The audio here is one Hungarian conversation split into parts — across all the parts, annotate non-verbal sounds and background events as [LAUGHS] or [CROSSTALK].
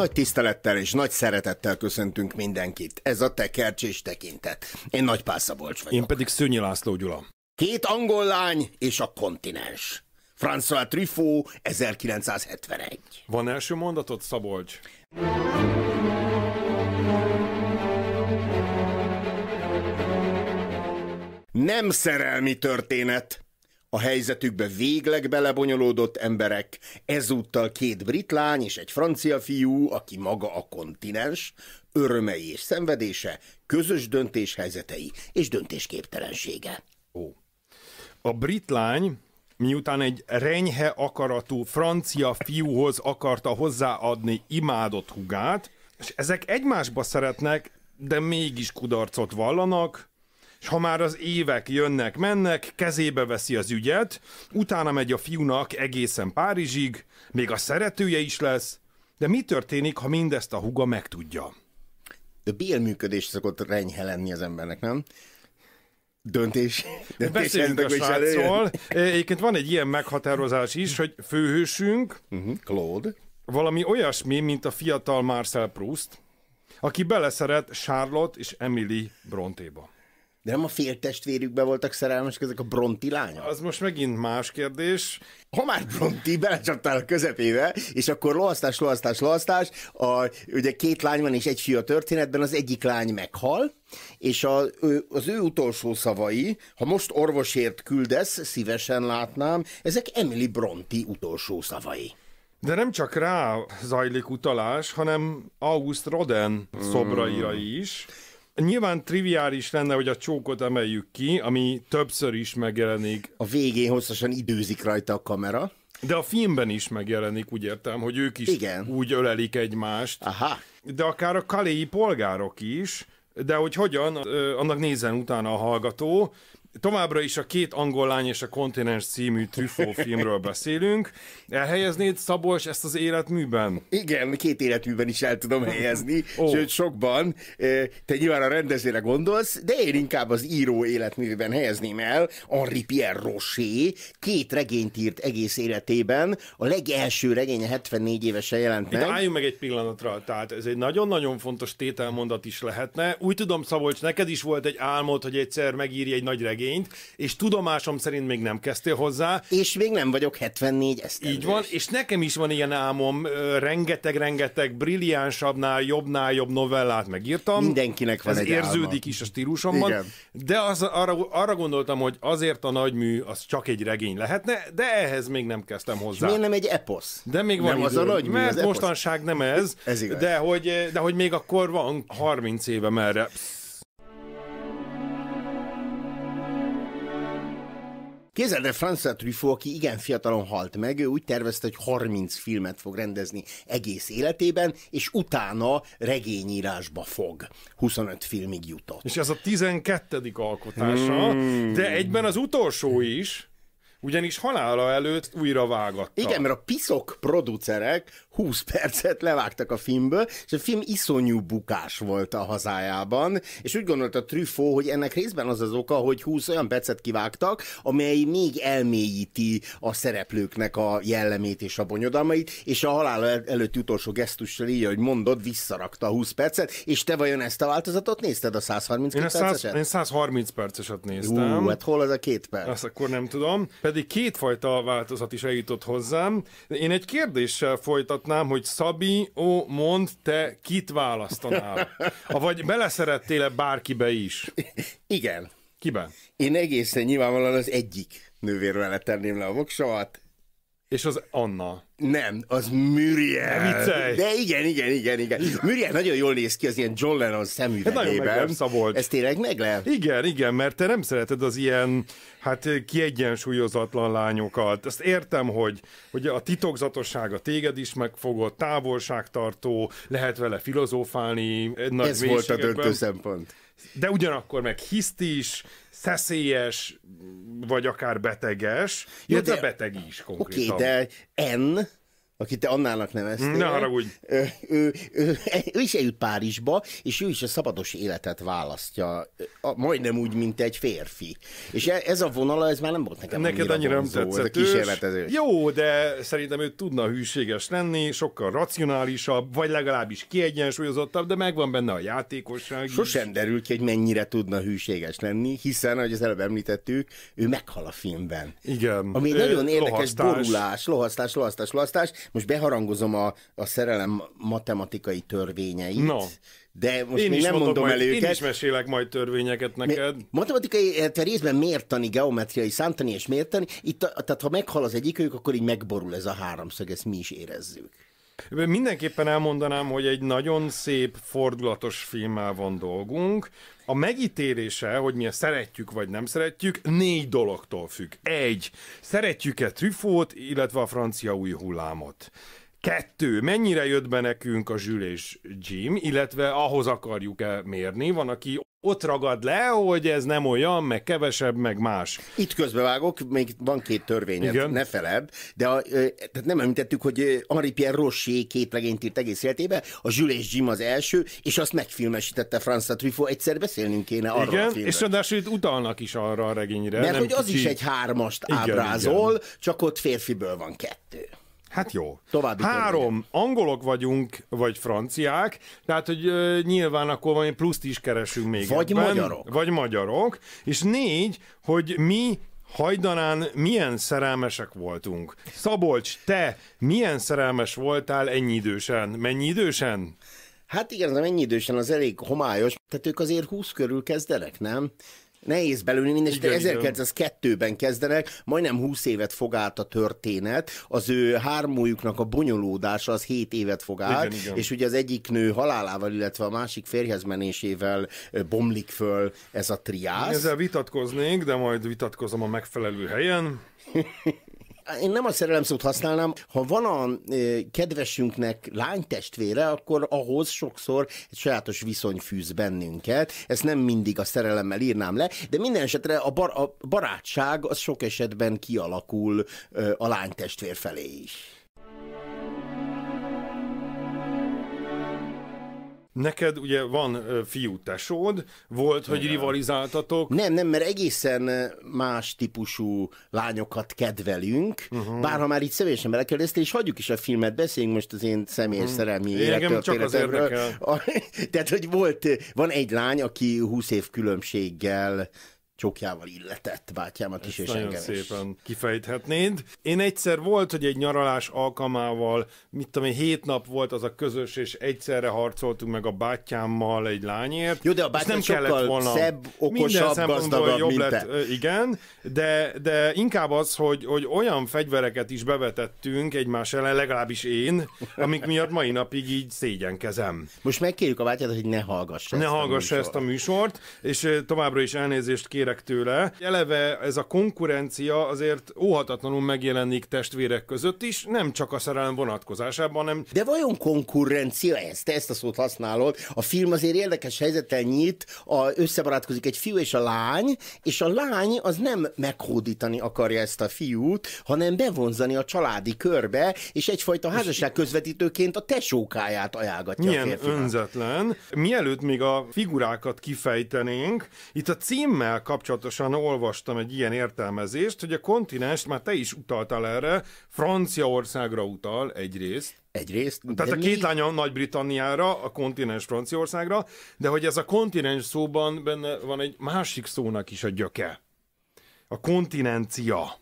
Nagy tisztelettel és nagy szeretettel köszöntünk mindenkit. Ez a tekercs és tekintet. Én Nagy Pászabolcs vagyok. Én pedig Szőnyi László Gyula. Két angol lány és a kontinens. François Truffaut, 1971. Van első mondatot, Szabolcs? Nem szerelmi történet, a helyzetükbe végleg belebonyolódott emberek, ezúttal két brit lány és egy francia fiú, aki maga a kontinens, örömei és szenvedése, közös döntéshelyzetei és döntésképtelensége. Ó. A brit lány, miután egy renyhe akaratú francia fiúhoz akarta hozzáadni imádott hugát, és ezek egymásba szeretnek, de mégis kudarcot vallanak, és ha már az évek jönnek, mennek, kezébe veszi az ügyet, utána megy a fiúnak egészen Párizsig, még a szeretője is lesz, de mi történik, ha mindezt a huga megtudja? Bélműködés szokott renyhe lenni az embernek, nem? döntés. [LAUGHS] döntés Beszéljünk a srácról. Egyébként van egy ilyen meghatározás is, hogy főhősünk uh-huh. Claude. valami olyasmi, mint a fiatal Marcel Proust, aki beleszeret Charlotte és Emily Brontéba. De nem a féltestvérükbe voltak szerelmesek ezek a Bronti lányok? Az most megint más kérdés. Ha már Bronti, belecsaptál a közepébe, és akkor lohasztás, lohasztás, lohasztás. A, ugye két lány van és egy fiú a történetben, az egyik lány meghal, és a, ő, az ő utolsó szavai, ha most orvosért küldesz, szívesen látnám, ezek Emily Bronti utolsó szavai. De nem csak rá zajlik utalás, hanem August Roden hmm. szobraira is. Hmm nyilván triviális lenne, hogy a csókot emeljük ki, ami többször is megjelenik. A végén hosszasan időzik rajta a kamera. De a filmben is megjelenik, úgy értem, hogy ők is Igen. úgy ölelik egymást. Aha. De akár a kaléi polgárok is, de hogy hogyan, annak nézen utána a hallgató, Továbbra is a két angol lány és a kontinens című Trüffó [LAUGHS] filmről beszélünk. Elhelyeznéd, Szabolcs, ezt az életműben? Igen, két életműben is el tudom helyezni, oh. sőt sokban. Te nyilván a rendezőre gondolsz, de én inkább az író életműben helyezném el Henri Pierre Rocher. Két regényt írt egész életében. A legelső regénye 74 évesen jelent meg. Itt álljunk meg egy pillanatra, tehát ez egy nagyon-nagyon fontos tételmondat is lehetne. Úgy tudom, Szabolcs, neked is volt egy álmod, hogy egyszer megírj egy nagy regényt regényt, és tudomásom szerint még nem kezdtél hozzá. És még nem vagyok 74 esztendős. Így van, és nekem is van ilyen álmom, rengeteg-rengeteg brilliánsabbnál, jobbnál jobb novellát megírtam. Mindenkinek van Ez egy érződik álma. is a stílusomban. Igen. De az, arra, arra gondoltam, hogy azért a nagymű az csak egy regény lehetne, de ehhez még nem kezdtem hozzá. És miért nem egy eposz? De még van nem idő, az a nagymű, mert az mostanság eposz. nem ez, ez igaz. de, hogy, de hogy még akkor van 30 éve merre. Képzeld el François Truffaut, aki igen fiatalon halt meg, ő úgy tervezte, hogy 30 filmet fog rendezni egész életében, és utána regényírásba fog. 25 filmig jutott. És ez a 12. alkotása, hmm. de egyben az utolsó is ugyanis halála előtt újra vágatta. Igen, mert a piszok producerek 20 [LAUGHS] percet levágtak a filmből, és a film iszonyú bukás volt a hazájában, és úgy gondolta Trüffó, hogy ennek részben az az oka, hogy 20 olyan percet kivágtak, amely még elmélyíti a szereplőknek a jellemét és a bonyodalmait, és a halál előtti utolsó gesztussal így, hogy mondod, visszarakta a 20 percet, és te vajon ezt a változatot nézted a 132 én a 100, perceset? Én 130 perceset néztem. Ú, hát hol az a két perc? Azt akkor nem tudom. Pedig kétfajta változat is eljutott hozzám. Én egy kérdéssel folytatom mondhatnám, hogy Szabi, ó, mond, te kit választanál? [LAUGHS] Vagy beleszerettél-e bárkibe is? Igen. Kiben? Én egészen nyilvánvalóan az egyik nővérvel tenném le a voksamat, és az Anna. Nem, az Muriel. Ne De igen, igen, igen, igen. Muriel nagyon jól néz ki az ilyen John Lennon szemüvegében. Hát nagyon Szabolcs. Ez tényleg meglep? Igen, igen, mert te nem szereted az ilyen, hát kiegyensúlyozatlan lányokat. Ezt értem, hogy, hogy a titokzatossága téged is megfogott, távolságtartó, lehet vele filozófálni. Nagy Ez volt a döntő szempont de ugyanakkor meg hiszti is, szeszélyes, vagy akár beteges, de beteg is konkrétan. Oké, okay, de N akit te Annának neveztél. Ne haragudj! Ő, ő, ő, ő is eljut Párizsba, és ő is a szabados életet választja, a, majdnem úgy, mint egy férfi. És e, ez a vonala, ez már nem volt nekem Neked annyira, vonzó, nem tetszett. Ez a jó, de szerintem ő tudna hűséges lenni, sokkal racionálisabb, vagy legalábbis kiegyensúlyozottabb, de megvan benne a játékosság Sosem is. derül ki, hogy mennyire tudna hűséges lenni, hiszen, ahogy az előbb említettük, ő meghal a filmben. Igen. Ami nagyon érdekes lohasztás. borulás, lohasztás, lohasztás, lohasztás, most beharangozom a, a szerelem matematikai törvényeit, no. de most én még nem mondom majd, el őket. Én is mesélek majd törvényeket neked. M- matematikai, illetve eh, részben mértani, geometriai, számtani és mérteni, itt, a, tehát ha meghal az egyik ők, akkor így megborul ez a háromszög, ezt mi is érezzük. Mindenképpen elmondanám, hogy egy nagyon szép, fordulatos filmmel van dolgunk. A megítélése, hogy mi szeretjük vagy nem szeretjük, négy dologtól függ. Egy, szeretjük-e Trüfót, illetve a francia új hullámot. Kettő, mennyire jött be nekünk a zsülés Jim, illetve ahhoz akarjuk-e mérni? Van, aki ott ragad le, hogy ez nem olyan, meg kevesebb, meg más. Itt közbevágok, még van két törvény, Igen. ne feled, de a, tehát nem említettük, hogy Henri Pierre Rossi két regényt írt egész életébe, a Jules Jim az első, és azt megfilmesítette François Truffaut, egyszer beszélnünk kéne arra Igen, a és ráadásul itt utalnak is arra a regényre. Mert hogy az kicsi... is egy hármast igen, ábrázol, igen. csak ott férfiből van kettő. Hát jó. További Három, törvények. angolok vagyunk, vagy franciák, tehát, hogy ö, uh, nyilván akkor valami pluszt is keresünk még Vagy ebben, magyarok. Vagy magyarok. És négy, hogy mi hajdanán milyen szerelmesek voltunk. Szabolcs, te milyen szerelmes voltál ennyi idősen? Mennyi idősen? Hát igen, de mennyi idősen az elég homályos. Tehát ők azért 20 körül kezdenek, nem? Nehéz belőni minden, és 1902-ben kezdenek, majdnem 20 évet fog át a történet, az ő hármójuknak a bonyolódása az 7 évet fog át, igen, igen. és ugye az egyik nő halálával, illetve a másik férjhez menésével bomlik föl ez a triász. ezzel vitatkoznék, de majd vitatkozom a megfelelő helyen. [LAUGHS] Én nem a szerelem szót használnám. Ha van a e, kedvesünknek lánytestvére, akkor ahhoz sokszor egy sajátos viszony fűz bennünket. Ezt nem mindig a szerelemmel írnám le, de minden esetre a, bar- a barátság az sok esetben kialakul e, a lánytestvér felé is. Neked ugye van fiú tesód, volt, hogy Igen. rivalizáltatok? Nem, nem, mert egészen más típusú lányokat kedvelünk, uh-huh. bárha már itt személyesen belekérdeztél, és hagyjuk is a filmet, beszéljünk most az én személyes uh-huh. szerelmi élettörténetemről. [LAUGHS] Tehát, hogy volt, van egy lány, aki 20 év különbséggel csokjával illetett bátyámat is, Ezt és engem szépen is. kifejthetnéd. Én egyszer volt, hogy egy nyaralás alkalmával, mit tudom én, hét nap volt az a közös, és egyszerre harcoltunk meg a bátyámmal egy lányért. Jó, de a bátyám nem kellett volna. szebb, okosabb, gazdagabb, jobb mint lett, te. Igen, de, de inkább az, hogy, hogy olyan fegyvereket is bevetettünk egymás ellen, legalábbis én, amik miatt mai napig így szégyenkezem. Most megkérjük a bátyát, hogy ne hallgassa ne ezt hallgass a műsort. ezt a műsort, és továbbra is elnézést kérek félek tőle. Eleve ez a konkurencia azért óhatatlanul megjelenik testvérek között is, nem csak a szerelem vonatkozásában, hanem... De vajon konkurencia ez? Te ezt a szót használod. A film azért érdekes helyzeten nyit, a, összebarátkozik egy fiú és a lány, és a lány az nem meghódítani akarja ezt a fiút, hanem bevonzani a családi körbe, és egyfajta házasság közvetítőként a tesókáját ajánlgatja Milyen a önzetlen. Mielőtt még a figurákat kifejtenénk, itt a címmel kap kapcsolatosan olvastam egy ilyen értelmezést, hogy a kontinens, már te is utaltál erre, Franciaországra utal egyrészt. Egyrészt. Tehát a két mi... lánya Nagy-Britanniára, a kontinens Franciaországra, de hogy ez a kontinens szóban benne van egy másik szónak is a gyöke. A kontinencia.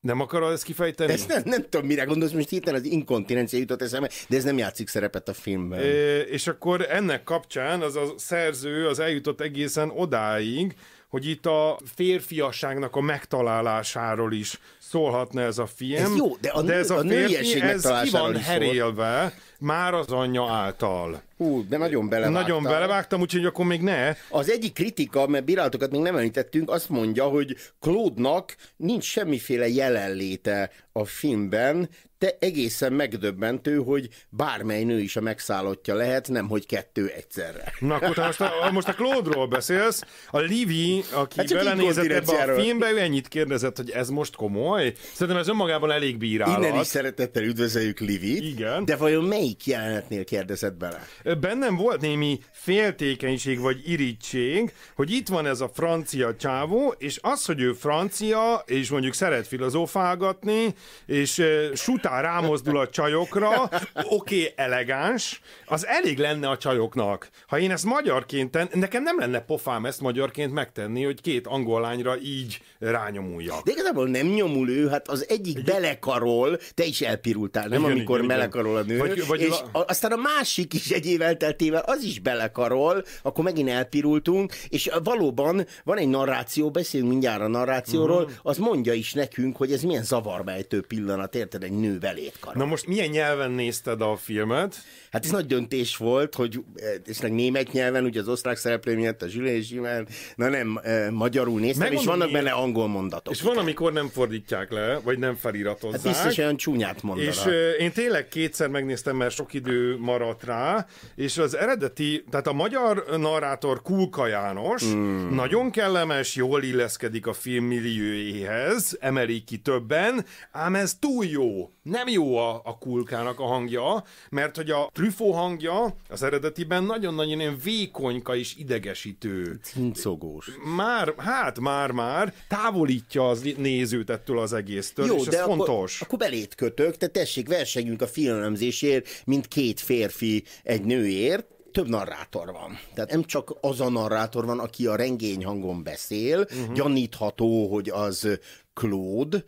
Nem akarod ezt kifejteni? Ezt nem, nem tudom, mire gondolsz, most hirtelen az inkontinencia jutott eszembe, de ez nem játszik szerepet a filmben. É, és akkor ennek kapcsán az a szerző az eljutott egészen odáig, hogy itt a férfiasságnak a megtalálásáról is szólhatna ez a film. Ez jó, de, a, de ez a, a férfi, ez ki van herélve már az anyja által. Hú, de nagyon belevágtam. Nagyon belevágtam, úgyhogy akkor még ne. Az egyik kritika, mert birálatokat még nem említettünk, azt mondja, hogy Claude-nak nincs semmiféle jelenléte a filmben, te egészen megdöbbentő, hogy bármely nő is a megszállottja lehet, nem hogy kettő egyszerre. Na, akkor te most a, most a Claude-ról beszélsz, a Livi, aki hát belenézett ebbe a filmbe, ő ennyit kérdezett, hogy ez most komoly? Szerintem ez önmagában elég bírálat. Innen is szeretettel üdvözöljük Livit, Igen. de vajon melyik jelenetnél kérdezett bele? bennem volt némi féltékenység vagy irítség, hogy itt van ez a francia csávó, és az, hogy ő francia, és mondjuk szeret filozófálgatni, és uh, sután rámozdul a csajokra, oké, okay, elegáns, az elég lenne a csajoknak. Ha én ezt magyarként, nekem nem lenne pofám ezt magyarként megtenni, hogy két angol lányra így rányomulja. De igazából nem nyomul ő, hát az egyik Egy... belekarol, te is elpirultál, nem? Igen, Amikor igen, igen. a nő, vagy, vagy és a... aztán a másik is egy év elteltével az is belekarol, akkor megint elpirultunk, és valóban van egy narráció, beszélünk mindjárt a narrációról, uh-huh. az mondja is nekünk, hogy ez milyen zavarvejtő pillanat, érted, egy nő belét karol. Na most milyen nyelven nézted a filmet? Hát ez nagy döntés volt, hogy és e, meg német nyelven, ugye az osztrák szereplő miatt a Zsülé és Zsimán, na nem, e, magyarul néztem, Megmondom, és vannak benne angol mondatok. És van, amikor nem fordítják le, vagy nem feliratozzák. Hát biztos olyan csúnyát mondanak. És e, én tényleg kétszer megnéztem, mert sok idő maradt rá, és az eredeti, tehát a magyar narrátor Kulka János mm. nagyon kellemes, jól illeszkedik a film milliójéhez, emelik ki többen, ám ez túl jó nem jó a, a kulkának a hangja, mert hogy a trüfó hangja az eredetiben nagyon-nagyon ilyen vékonyka és idegesítő. Cincogós. Már, hát már-már távolítja az nézőt ettől az egésztől, jó, és de ez akkor, fontos. akkor belét kötök, tehát tessék, versenyünk a filmemzésért, mint két férfi egy nőért, több narrátor van. Tehát nem csak az a narrátor van, aki a rengény hangon beszél, uh-huh. gyanítható, hogy az Claude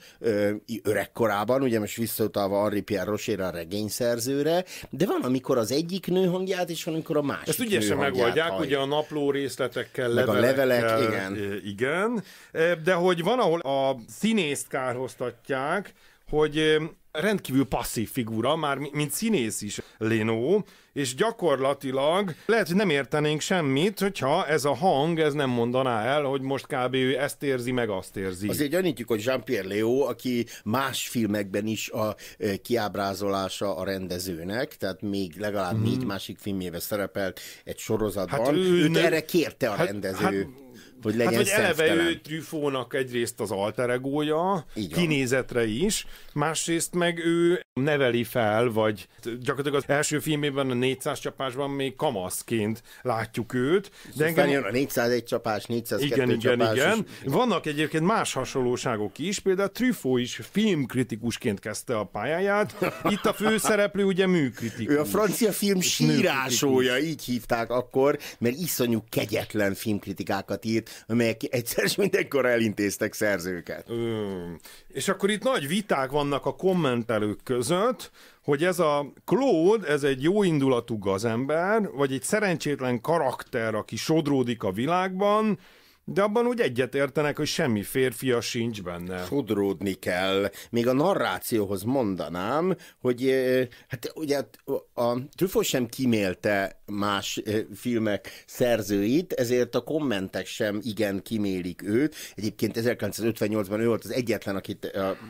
öregkorában, ugye most visszautalva Henri Pierre Rocher a regényszerzőre, de van, amikor az egyik nő hangját, és van, amikor a másik Ezt ügyesen megoldják, ugye a napló részletekkel, Meg a levelek, e, igen. igen. E, de hogy van, ahol a színészt kárhoztatják, hogy rendkívül passzív figura, már mint színész is Lenó, és gyakorlatilag lehet, hogy nem értenénk semmit, hogyha ez a hang, ez nem mondaná el, hogy most kb. ő ezt érzi, meg azt érzi. Azért gyanítjuk, hogy Jean-Pierre Leo, aki más filmekben is a kiábrázolása a rendezőnek, tehát még legalább hmm. négy másik filmjével szerepelt egy sorozatban, hát ő, ő nem... erre kérte a hát, rendező. Hát hogy legyen hát, hogy eleve ő Trüfónak egyrészt az alteregója, kinézetre is, másrészt meg ő neveli fel, vagy gyakorlatilag az első filmében a 400 csapásban még kamaszként látjuk őt. De de engem... jön a 401 csapás, 402 igen, igen, csapás. Igen, igen. igen. Vannak egyébként más hasonlóságok is, például Trüfó is filmkritikusként kezdte a pályáját, itt a főszereplő ugye műkritikus. Ő a francia film sírásója, így hívták akkor, mert iszonyú kegyetlen filmkritikákat írt, amelyek egyszer és mindenkor elintéztek szerzőket. Mm. És akkor itt nagy viták vannak a kommentelők között, hogy ez a Claude, ez egy jó indulatú gazember, vagy egy szerencsétlen karakter, aki sodródik a világban, de abban úgy egyetértenek, hogy semmi férfia sincs benne. Sodródni kell. Még a narrációhoz mondanám, hogy hát ugye a Truffaut sem kímélte más eh, filmek szerzőit, ezért a kommentek sem igen kimélik őt. Egyébként 1958-ban ő volt az egyetlen, akit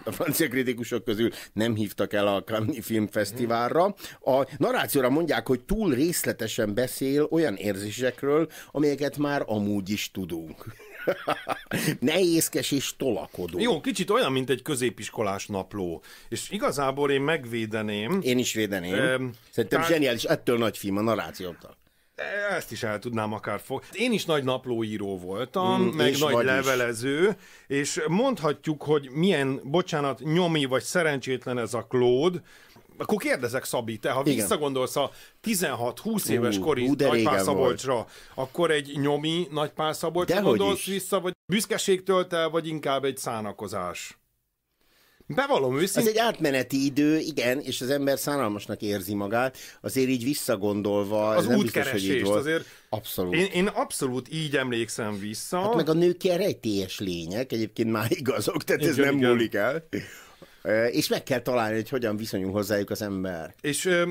a francia kritikusok közül nem hívtak el a Cannes Filmfesztiválra. A narrációra mondják, hogy túl részletesen beszél olyan érzésekről, amelyeket már amúgy is tudunk. [LAUGHS] Nehézkes és tolakodó. Jó, kicsit olyan, mint egy középiskolás napló. És igazából én megvédeném. Én is védeném. Ehm, Szerintem tehát... zseniális, ettől nagy film a narrációtól. E, ezt is el tudnám akár fog. Én is nagy naplóíró voltam, mm, meg nagy vagyis. levelező, és mondhatjuk, hogy milyen, bocsánat, nyomi vagy szerencsétlen ez a Claude, akkor kérdezek, Szabi, te, ha Igen. visszagondolsz a 16-20 éves kori Nagypál Szabolcsra, volt. akkor egy nyomi Nagypál Szabolcsra gondolsz is. vissza, vagy büszkeség tölt el, vagy inkább egy szánakozás? Bevallom őszintén. Ez egy átmeneti idő, igen, és az ember szánalmasnak érzi magát, azért így visszagondolva. Az útkeresést azért. Abszolút. Én, én abszolút így emlékszem vissza. Hát meg a nők ilyen rejtélyes lények, egyébként már igazok, tehát igen, ez nem igen. múlik el. És meg kell találni, hogy hogyan viszonyul hozzájuk az ember. És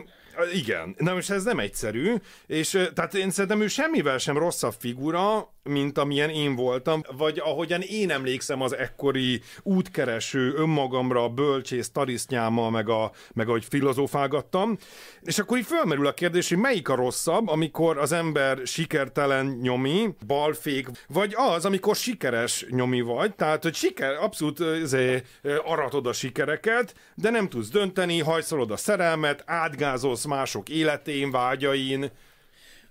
igen, na most ez nem egyszerű, és tehát én szerintem ő semmivel sem rosszabb figura, mint amilyen én voltam, vagy ahogyan én emlékszem az ekkori útkereső önmagamra, bölcsész tarisznyámmal, meg, a, meg ahogy filozófálgattam. És akkor így fölmerül a kérdés, hogy melyik a rosszabb, amikor az ember sikertelen nyomi, balfék, vagy az, amikor sikeres nyomi vagy, tehát hogy siker, abszolút ez izé, aratod a sikereket, de nem tudsz dönteni, hajszolod a szerelmet, átgázolsz mások életén, vágyain,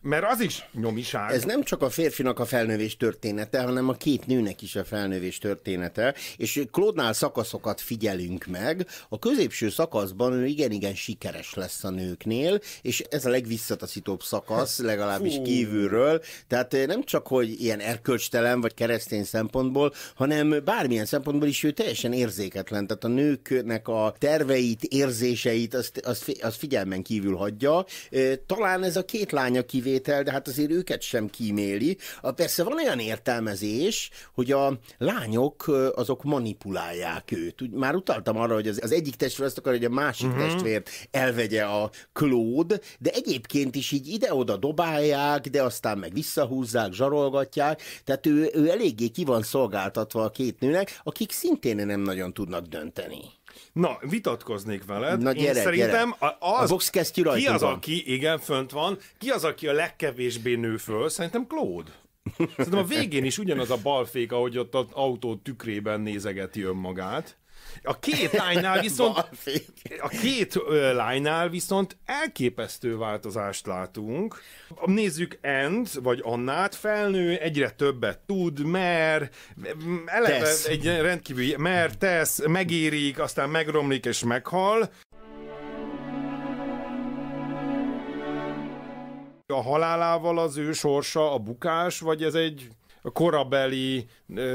mert az is nyomiság. Ez nem csak a férfinak a felnővés története, hanem a két nőnek is a felnővés története, és Klódnál szakaszokat figyelünk meg. A középső szakaszban ő igen-igen sikeres lesz a nőknél, és ez a legvisszataszítóbb szakasz, legalábbis Fú. kívülről. Tehát eh, nem csak, hogy ilyen erkölcstelen vagy keresztény szempontból, hanem bármilyen szempontból is ő teljesen érzéketlen. Tehát a nőknek a terveit, érzéseit, azt, azt, azt figyelmen kívül hagyja. Eh, talán ez a két lánya kivé feltétel, de hát azért őket sem kíméli. A, persze van olyan értelmezés, hogy a lányok azok manipulálják őt. Úgy, már utaltam arra, hogy az, az egyik testvér azt akar, hogy a másik uh-huh. testvért elvegye a klód, de egyébként is így ide-oda dobálják, de aztán meg visszahúzzák, zsarolgatják, tehát ő, ő eléggé ki van szolgáltatva a két nőnek, akik szintén nem nagyon tudnak dönteni. Na, vitatkoznék veled. Na, gyere, Én szerintem gyere. az, a box ki van. az, aki, igen, fönt van, ki az, aki a legkevésbé nő föl? Szerintem Claude. Szerintem a végén is ugyanaz a balfék, ahogy ott az autó tükrében nézegeti önmagát. A két lánynál [LAUGHS] viszont a két lánynál viszont elképesztő változást látunk. Nézzük End, vagy Annát, felnő, egyre többet tud, mert, eleve tesz. egy rendkívül, mert tesz, megérik, aztán megromlik és meghal. A halálával az ő sorsa a bukás, vagy ez egy korabeli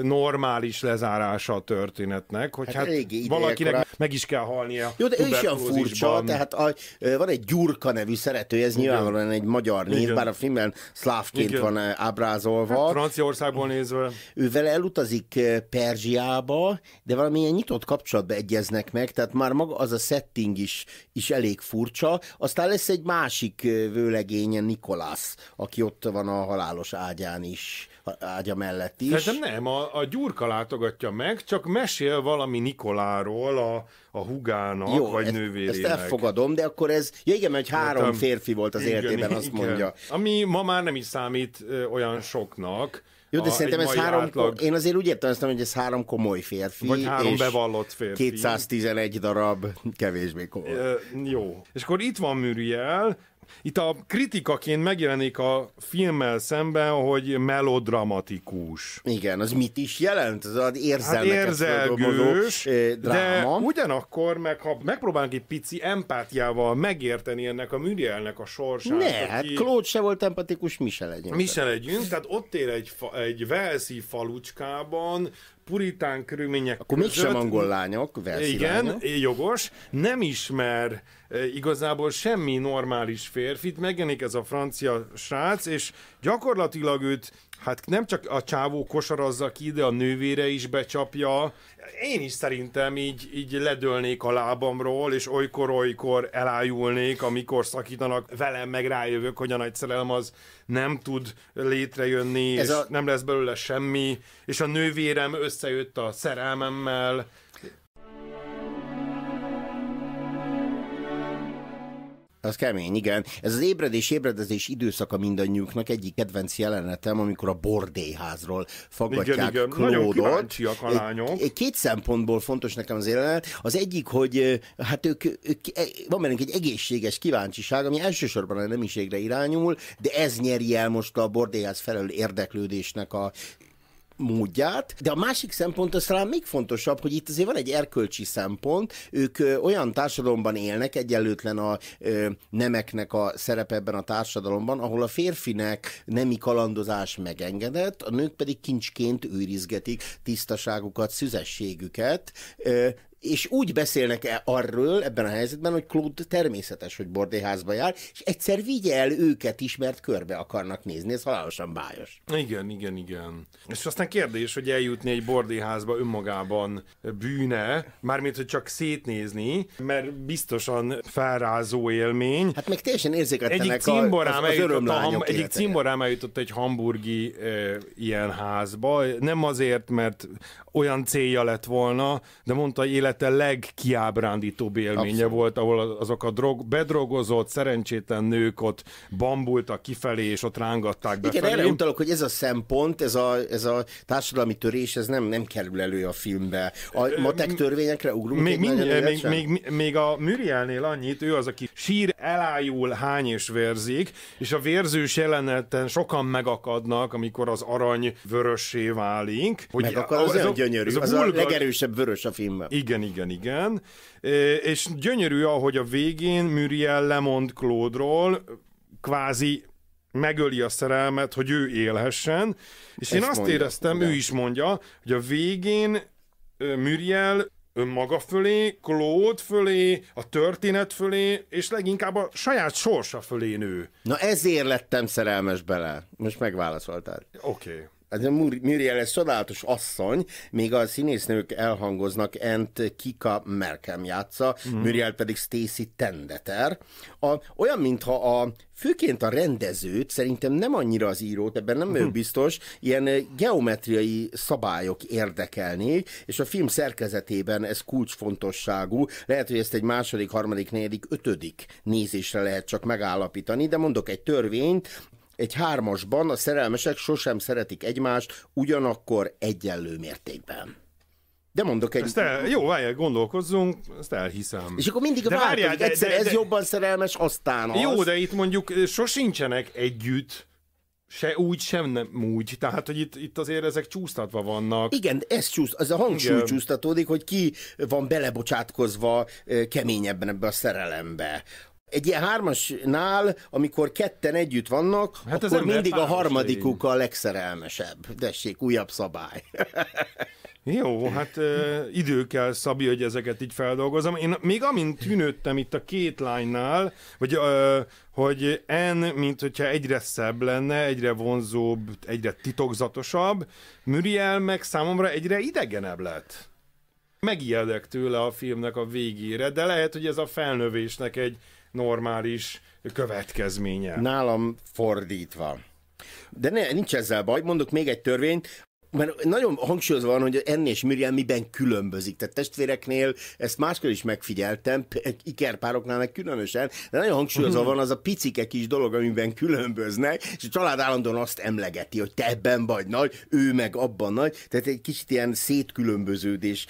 normális lezárása a történetnek, hogy hát, hát régi valakinek korá... meg is kell halnia. Jó, de ő is olyan furcsa, tehát a, van egy Gyurka nevű szerető, ez nyilvánvalóan egy magyar név, Igen. bár a filmben szlávként Igen. van ábrázolva. Hát, Franciaországból nézve. Ő vele elutazik Perzsiába, de valamilyen nyitott kapcsolatba egyeznek meg, tehát már maga az a setting is, is elég furcsa. Aztán lesz egy másik vőlegénye, Nikolász, aki ott van a halálos ágyán is ágya mellett is. Szerintem nem, a, a Gyurka látogatja meg, csak mesél valami Nikoláról a, a hugának, Jó, vagy ezt, nővérének. ezt elfogadom, de akkor ez, ja igen, mert három Értem, férfi volt az igen, értében, azt igen. mondja. Ami ma már nem is számít ö, olyan soknak. Jó, de a, szerintem ez három, átlag... én azért úgy értem, hogy ez három komoly férfi. Vagy három és bevallott férfi. 211 darab kevésbé komoly. E, jó. És akkor itt van Muriel, itt a kritikaként megjelenik a filmmel szemben, hogy melodramatikus. Igen, az mit is jelent? az az érzelmeket hát érzelgős, eh, dráma. De ugyanakkor, meg ha megpróbálunk egy pici empátiával megérteni ennek a Murielnek a sorsát. Ne, hát Claude se volt empatikus, mi se legyünk. Mi se legyünk, tehát ott él egy, fa, egy Velszi falucskában, puritán körülmények Akkor között, mégsem angol lányok, Igen, jogos, nem ismer igazából semmi normális férfit, megjelenik ez a francia srác, és gyakorlatilag őt Hát nem csak a csávó kosarazza ki, de a nővére is becsapja, én is szerintem így, így ledölnék a lábamról, és olykor-olykor elájulnék, amikor szakítanak velem, meg rájövök, hogy a nagy szerelem az nem tud létrejönni, Ez és a... nem lesz belőle semmi, és a nővérem összejött a szerelmemmel, Az kemény, igen. Ez az ébredés, ébredezés időszaka mindannyiuknak egyik kedvenc jelenetem, amikor a bordélyházról faggatják Klódot. egy Két szempontból fontos nekem az jelenet. Az egyik, hogy hát ők, ők e, van bennünk egy egészséges kíváncsiság, ami elsősorban a nemiségre irányul, de ez nyeri el most a bordélyház felől érdeklődésnek a módját, de a másik szempont az talán még fontosabb, hogy itt azért van egy erkölcsi szempont, ők olyan társadalomban élnek, egyenlőtlen a ö, nemeknek a szerepe ebben a társadalomban, ahol a férfinek nemi kalandozás megengedett, a nők pedig kincsként őrizgetik tisztaságukat, szüzességüket, ö, és úgy beszélnek -e arról ebben a helyzetben, hogy Claude természetes, hogy bordéházba jár, és egyszer vigye el őket is, mert körbe akarnak nézni, ez halálosan bájos. Igen, igen, igen. És aztán kérdés, hogy eljutni egy bordéházba önmagában bűne, mármint, hogy csak szétnézni, mert biztosan felrázó élmény. Hát meg teljesen érzéketlenek egyik cimborám a, az, az a ham, Egyik cimborám eljutott egy hamburgi e, ilyen házba, nem azért, mert olyan célja lett volna, de mondta, hogy élete legkiábrándítóbb élménye Abszolút. volt, ahol azok a drog, bedrogozott, szerencsétlen nők ott bambultak kifelé, és ott rángatták be. Igen, erre utalok, hogy ez a szempont, ez a, ez a társadalmi törés, ez nem, nem kerül elő a filmbe. A matek törvényekre ugrunk még, mind, még, még, még, még, a Mürielnél annyit, ő az, aki sír, elájul, hány és vérzik, és a vérzős jeleneten sokan megakadnak, amikor az arany vörössé válik. Hogy Megakad, az, az, gyönyörű, ez a, az a legerősebb vörös a filmben. Igen, igen, igen, igen. És gyönyörű, ahogy a végén Muriel lemond Claude-ról, kvázi megöli a szerelmet, hogy ő élhessen, és Ezt én azt mondja, éreztem, igen. ő is mondja, hogy a végén Muriel önmaga fölé, Claude fölé, a történet fölé, és leginkább a saját sorsa fölé nő. Na ezért lettem szerelmes bele. Most megválaszoltál. Oké. Okay. Hát ez a Muriel egy szodálatos asszony, még a színésznők elhangoznak, Ent Kika Merkem játsza, mm. Muriel pedig Stacy Tendeter. A, olyan, mintha a főként a rendezőt, szerintem nem annyira az írót, ebben nem ő mhm. biztos, ilyen eh, geometriai szabályok érdekelnék, és a film szerkezetében ez kulcsfontosságú. Lehet, hogy ezt egy második, harmadik, negyedik, ötödik nézésre lehet csak megállapítani, de mondok egy törvényt, egy hármasban a szerelmesek sosem szeretik egymást ugyanakkor egyenlő mértékben. De mondok egy... Ezt el, jó, várjál, gondolkozzunk, ezt elhiszem. És akkor mindig de várjál, de, egyszer de, de, ez de, jobban szerelmes, aztán az. Jó, de itt mondjuk sosincsenek együtt, se úgy, sem nem úgy. Tehát, hogy itt, itt azért ezek csúsztatva vannak. Igen, ez, csúsz, ez a hangsúly Igen. csúsztatódik, hogy ki van belebocsátkozva keményebben ebbe a szerelembe. Egy ilyen hármasnál, amikor ketten együtt vannak, hát akkor mindig a harmadikuk a legszerelmesebb. Dessék, újabb szabály. Jó, hát ö, idő kell, Szabi, hogy ezeket így feldolgozom. Én még amint tűnődtem itt a két lánynál, vagy, ö, hogy en, mint hogyha egyre szebb lenne, egyre vonzóbb, egyre titokzatosabb, Muriel meg számomra egyre idegenebb lett. Megijedek tőle a filmnek a végére, de lehet, hogy ez a felnövésnek egy normális következménye. Nálam fordítva. De ne, nincs ezzel baj, mondok még egy törvényt, mert nagyon hangsúlyozva van, hogy Enni és Miriam miben különbözik. Tehát testvéreknél ezt máskor is megfigyeltem, ikerpároknál meg különösen, de nagyon hangsúlyozva mhm. van az a picike kis dolog, amiben különböznek, és a család állandóan azt emlegeti, hogy te ebben vagy nagy, ő meg abban nagy, tehát egy kicsit ilyen szétkülönböződés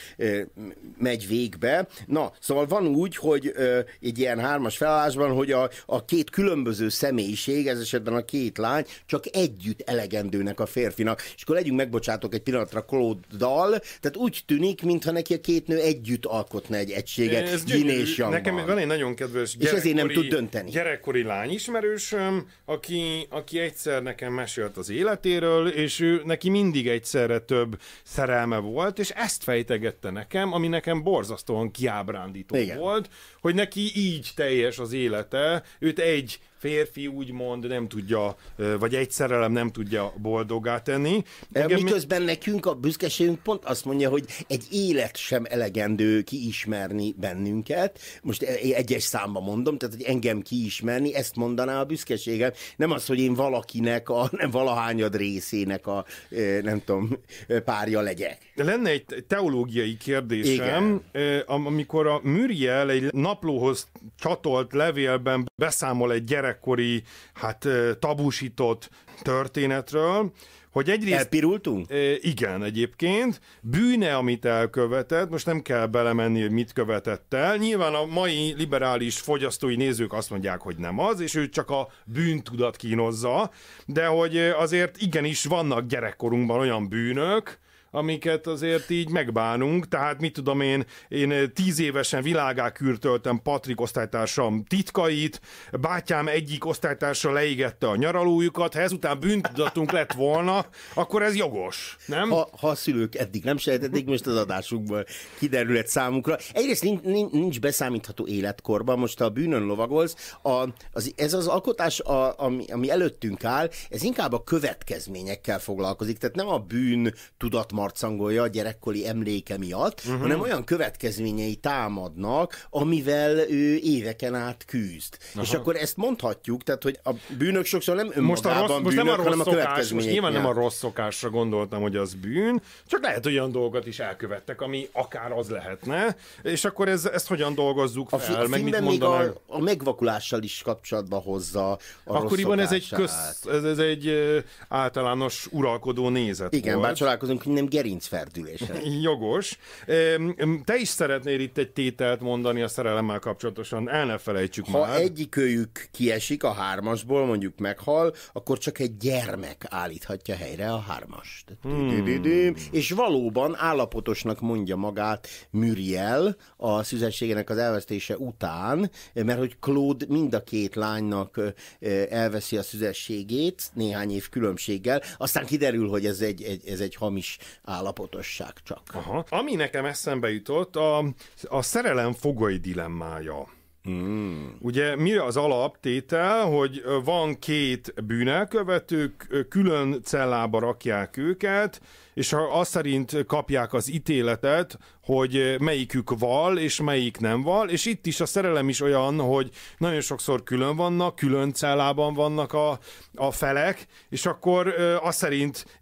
megy végbe. Na, szóval van úgy, hogy egy ilyen hármas felállásban, hogy a, a két különböző személyiség, ez esetben a két lány, csak együtt elegendőnek a férfinak. És akkor legyünk megbocsátani bocsátok egy pillanatra Klóddal, tehát úgy tűnik, mintha neki a két nő együtt alkotna egy egységet, Ez Jean és Young Nekem van egy nagyon kedves és ezért nem tud dönteni. gyerekkori lányismerősöm, aki, aki egyszer nekem mesélt az életéről, és ő, neki mindig egyszerre több szerelme volt, és ezt fejtegette nekem, ami nekem borzasztóan kiábrándító Igen. volt, hogy neki így teljes az élete, őt egy férfi úgymond nem tudja, vagy egy szerelem nem tudja boldogá tenni. Igen, Miközben mi... nekünk a büszkeségünk pont azt mondja, hogy egy élet sem elegendő kiismerni bennünket. Most e, e, egyes számba mondom, tehát hogy engem kiismerni, ezt mondaná a büszkeségem. Nem az, hogy én valakinek, a [LAUGHS] nem valahányad részének a, nem tudom, párja legyek. Lenne egy teológiai kérdésem, Igen. amikor a Muriel egy naplóhoz csatolt levélben beszámol egy gyerek gyerekkori, hát tabusított történetről, hogy egyrészt... Elpirultunk? Igen, egyébként. Bűne, amit elkövetett, most nem kell belemenni, hogy mit követett el. Nyilván a mai liberális fogyasztói nézők azt mondják, hogy nem az, és ő csak a bűntudat kínozza, de hogy azért igenis vannak gyerekkorunkban olyan bűnök, amiket azért így megbánunk, tehát mit tudom én, én tíz évesen világá kürtöltem Patrik osztálytársam titkait, bátyám egyik osztálytársa leégette a nyaralójukat, ha ezután bűntudatunk lett volna, akkor ez jogos, nem? Ha, ha a szülők eddig nem sejtették, most az adásukból kiderült számukra. Egyrészt nincs, nincs beszámítható életkorban, most a bűnön lovagolsz, a, az, ez az alkotás, a, ami, ami előttünk áll, ez inkább a következményekkel foglalkozik, tehát nem a bűn tudat marcangolja a gyerekkori emléke miatt, uh-huh. hanem olyan következményei támadnak, amivel ő éveken át küzd. Aha. És akkor ezt mondhatjuk, tehát hogy a bűnök sokszor nem önmagában most a rossz, bűnök, most nem a rossz hanem a szokás, Most nyilván nem a rossz szokásra gondoltam, hogy az bűn, csak lehet, hogy olyan dolgot is elkövettek, ami akár az lehetne, és akkor ez, ezt hogyan dolgozzuk fel, a fi- meg mit Még a, a megvakulással is kapcsolatba hozza a Akkoriban ez egy, köz, ez, ez egy általános uralkodó nézet Igen, volt. bár csodálkozunk, nem gerincferdülésre. [LAUGHS] Jogos. Te is szeretnél itt egy tételt mondani a szerelemmel kapcsolatosan, el ne felejtsük ha már. Ha egyikőjük kiesik a hármasból, mondjuk meghal, akkor csak egy gyermek állíthatja helyre a hármast. Hmm. És valóban állapotosnak mondja magát Muriel a szüzességének az elvesztése után, mert hogy Claude mind a két lánynak elveszi a szüzességét néhány év különbséggel, aztán kiderül, hogy ez egy, egy, ez egy hamis állapotosság csak. Aha. Ami nekem eszembe jutott, a, a szerelem fogai dilemmája. Mm. Ugye mi az alaptétel, hogy van két bűnelkövetők, külön cellába rakják őket, és azt szerint kapják az ítéletet, hogy melyikük val, és melyik nem val, és itt is a szerelem is olyan, hogy nagyon sokszor külön vannak, külön cellában vannak a, a felek, és akkor azt szerint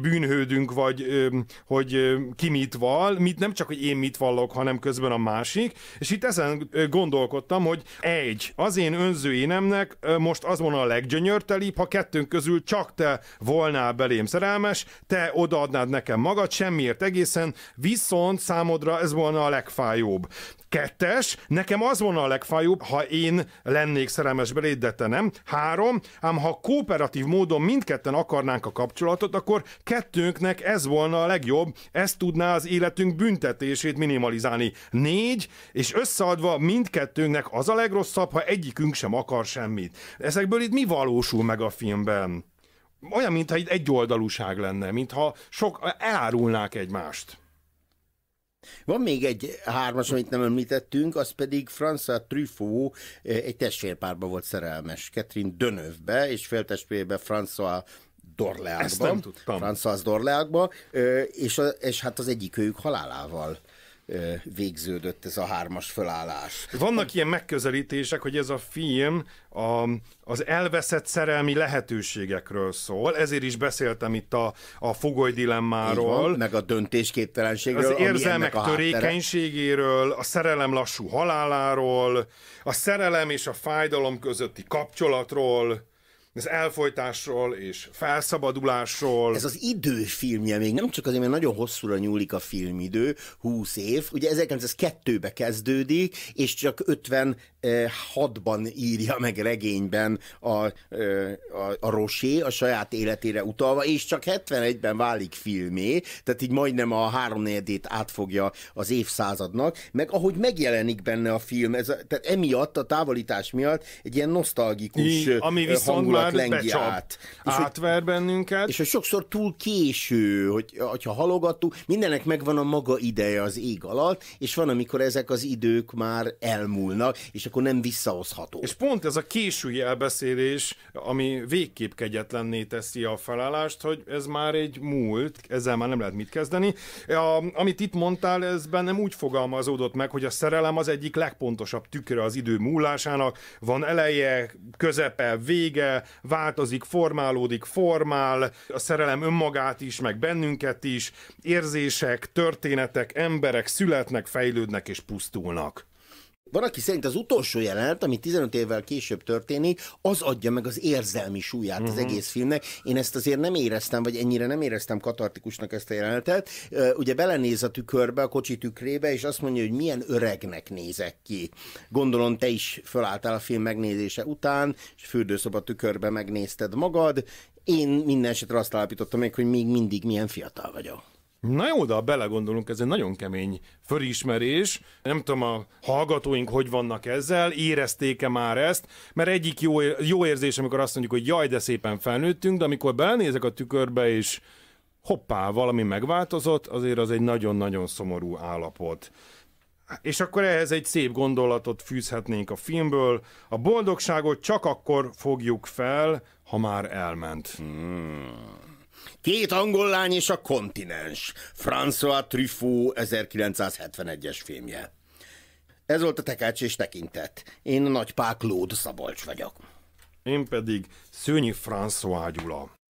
bűnhődünk, vagy hogy ki mit val, mit, nem csak, hogy én mit vallok, hanem közben a másik, és itt ezen gondolkodtam, hogy egy, az én önző énemnek most az volna a leggyönyörtelibb, ha kettőnk közül csak te volnál belém szerelmes, te odaad adnád nekem magad, semmiért egészen, viszont számodra ez volna a legfájóbb. Kettes, nekem az volna a legfájóbb, ha én lennék szerelmes beléd, de te nem. Három, ám ha kooperatív módon mindketten akarnánk a kapcsolatot, akkor kettőnknek ez volna a legjobb, ez tudná az életünk büntetését minimalizálni. Négy, és összeadva mindkettőnknek az a legrosszabb, ha egyikünk sem akar semmit. Ezekből itt mi valósul meg a filmben? olyan, mintha egy egyoldalúság lenne, mintha sok elárulnák egymást. Van még egy hármas, amit nem említettünk, az pedig François Truffaut eh, egy testvérpárba volt szerelmes, Catherine Dönövbe, és féltestvérbe François Dorleákba. Ezt nem tudtam. François Dorleákba, eh, és, és hát az egyik őjük halálával végződött ez a hármas fölállás. Vannak ilyen megközelítések, hogy ez a film a, az elveszett szerelmi lehetőségekről szól, ezért is beszéltem itt a, a fogoly dilemmáról. Van, meg a döntésképtelenségről. Az érzelmek a törékenységéről, a szerelem lassú haláláról, a szerelem és a fájdalom közötti kapcsolatról, ez elfolytásról és felszabadulásról. Ez az idő filmje még nem csak azért, mert nagyon hosszúra nyúlik a filmidő, 20 év. Ugye 1902-be kezdődik, és csak 56-ban írja meg regényben a, a, a, a Rosé a saját életére utalva, és csak 71-ben válik filmé, tehát így majdnem a háromnegyedét átfogja az évszázadnak, meg ahogy megjelenik benne a film, ez a, tehát emiatt, a távolítás miatt egy ilyen nosztalgikus ami viszont hangulat már lengi át. És átver hogy, bennünket. És hogy sokszor túl késő, hogy, hogyha halogattuk, mindenek megvan a maga ideje az ég alatt, és van, amikor ezek az idők már elmúlnak, és akkor nem visszahozható. És pont ez a késői elbeszélés, ami végképp kegyetlenné teszi a felállást, hogy ez már egy múlt, ezzel már nem lehet mit kezdeni. A, amit itt mondtál, ez bennem úgy fogalmazódott meg, hogy a szerelem az egyik legpontosabb tükre az idő múlásának. Van eleje, közepe, vége, változik, formálódik, formál, a szerelem önmagát is, meg bennünket is, érzések, történetek, emberek születnek, fejlődnek és pusztulnak. Van, aki szerint az utolsó jelenet, ami 15 évvel később történik, az adja meg az érzelmi súlyát uh-huh. az mhm. egész filmnek. Én ezt azért nem éreztem, vagy ennyire nem éreztem katartikusnak ezt a jelenetet. Ugye belenéz a tükörbe, a kocsi tükrébe, és azt mondja, hogy milyen öregnek nézek ki. Gondolom te is fölálltál a film megnézése után, és fürdőszoba tükörbe megnézted magad. Én minden esetre azt állapítottam meg, hogy még mindig milyen fiatal vagyok. Na jó, de ha belegondolunk, ez egy nagyon kemény fölismerés. Nem tudom, a hallgatóink hogy vannak ezzel, érezték-e már ezt, mert egyik jó, jó érzés, amikor azt mondjuk, hogy jaj, de szépen felnőttünk, de amikor belenézek a tükörbe és hoppá, valami megváltozott, azért az egy nagyon-nagyon szomorú állapot. És akkor ehhez egy szép gondolatot fűzhetnénk a filmből. A boldogságot csak akkor fogjuk fel, ha már elment. Hmm. Két angol lány és a kontinens. François Truffaut 1971-es filmje. Ez volt a tekács és tekintet. Én Nagy Pák Lód Szabolcs vagyok. Én pedig Szőnyi François Gyula.